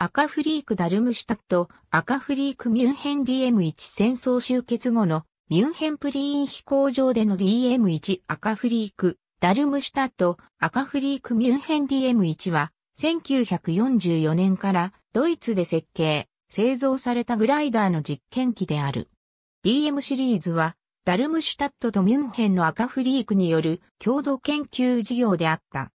赤フリークダルムシュタット、赤フリークミュンヘン DM1 戦争終結後のミュンヘンプリーン飛行場での DM1 赤フリーク、ダルムシュタット、赤フリークミュンヘン DM1 は、1944年からドイツで設計、製造されたグライダーの実験機である。DM シリーズは、ダルムシュタットとミュンヘンの赤フリークによる共同研究事業であった。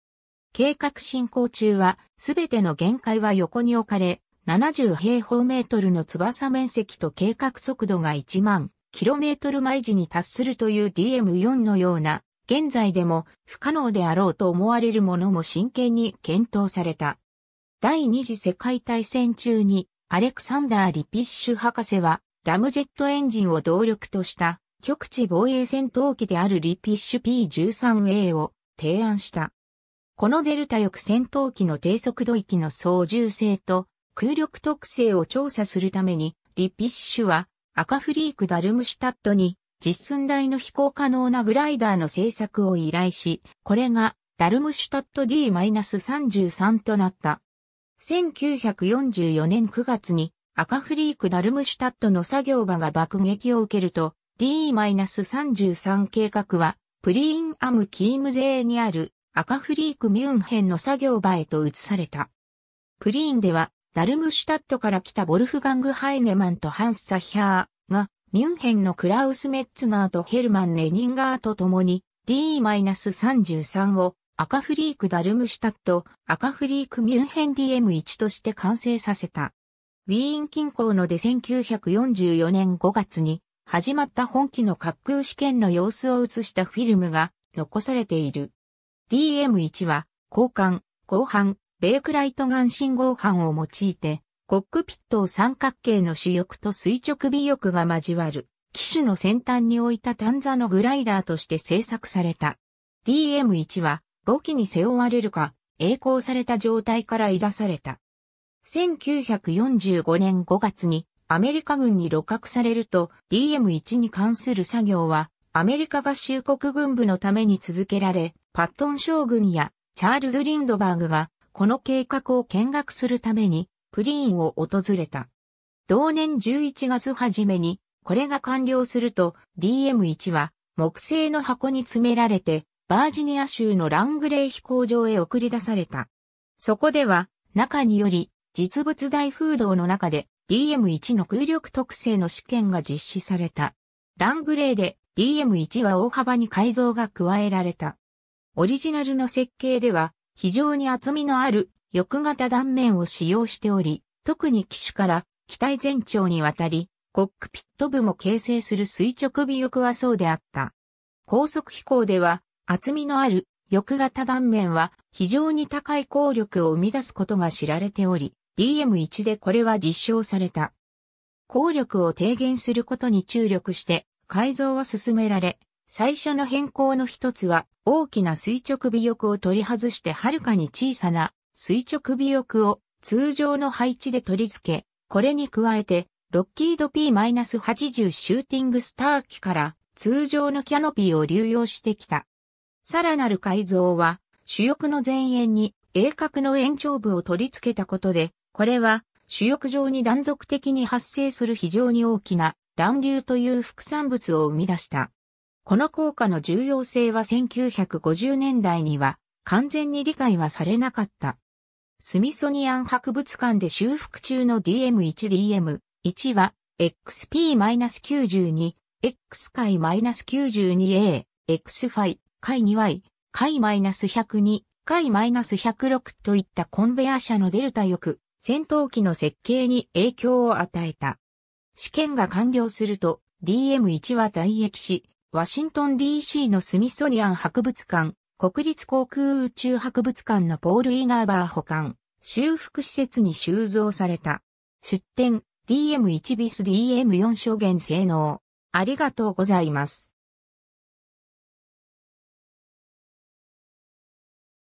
計画進行中は、すべての限界は横に置かれ、70平方メートルの翼面積と計画速度が1万キロメートル毎時に達するという DM4 のような、現在でも不可能であろうと思われるものも真剣に検討された。第二次世界大戦中に、アレクサンダー・リピッシュ博士は、ラムジェットエンジンを動力とした、極地防衛戦闘機であるリピッシュ P13A を提案した。このデルタ翼戦闘機の低速度域の操縦性と空力特性を調査するために、リピッシュは赤フリークダルムシュタットに実寸大の飛行可能なグライダーの製作を依頼し、これがダルムシュタット D-33 となった。1944年9月に赤フリークダルムシュタットの作業場が爆撃を受けると D-33 計画はプリーンアムキームゼーにある赤フリークミュンヘンの作業場へと移された。プリーンでは、ダルムシュタットから来たボルフガング・ハイネマンとハンス・サヒャーが、ミュンヘンのクラウス・メッツナーとヘルマン・レニンガーと共に D-33 を赤フリーク・ダルムシュタット、赤フリーク・ミュンヘン DM1 として完成させた。ウィーン近郊ので1944年5月に始まった本機の滑空試験の様子を映したフィルムが残されている。DM1 は、交換、後半、ベークライトガン信号班を用いて、コックピットを三角形の主翼と垂直尾翼が交わる、機種の先端に置いた単座のグライダーとして製作された。DM1 は、母機に背負われるか、栄光された状態からいらされた。1945年5月にアメリカ軍に露獲されると DM1 に関する作業はアメリカ合衆国軍部のために続けられパットン将軍やチャールズ・リンドバーグがこの計画を見学するためにプリーンを訪れた。同年11月初めにこれが完了すると DM1 は木製の箱に詰められてバージニア州のラングレー飛行場へ送り出された。そこでは中により実物大風洞の中で DM1 の空力特性の試験が実施された。ラングレーで DM1 は大幅に改造が加えられた。オリジナルの設計では、非常に厚みのある翼型断面を使用しており、特に機種から機体全長にわたり、コックピット部も形成する垂直尾翼はそうであった。高速飛行では、厚みのある翼型断面は非常に高い効力を生み出すことが知られており、DM1 でこれは実証された。効力を低減することに注力して改造は進められ、最初の変更の一つは、大きな垂直尾翼を取り外してはるかに小さな垂直尾翼を通常の配置で取り付け、これに加えて、ロッキード P-80 シューティングスター機から通常のキャノピーを流用してきた。さらなる改造は、主翼の前縁に鋭角の延長部を取り付けたことで、これは主翼上に断続的に発生する非常に大きな乱流という副産物を生み出した。この効果の重要性は1950年代には完全に理解はされなかった。スミソニアン博物館で修復中の DM1DM1 は XP-92、X 解 -92A、X ファイ、解 2Y、解 -102、解 -106 といったコンベア車のデルタ翼、戦闘機の設計に影響を与えた。試験が完了すると DM1 は退役し、ワシントン DC のスミソニアン博物館、国立航空宇宙博物館のポール・イナガーバー保管、修復施設に収蔵された。出展、DM1 ビス DM4 証言性能。ありがとうございます。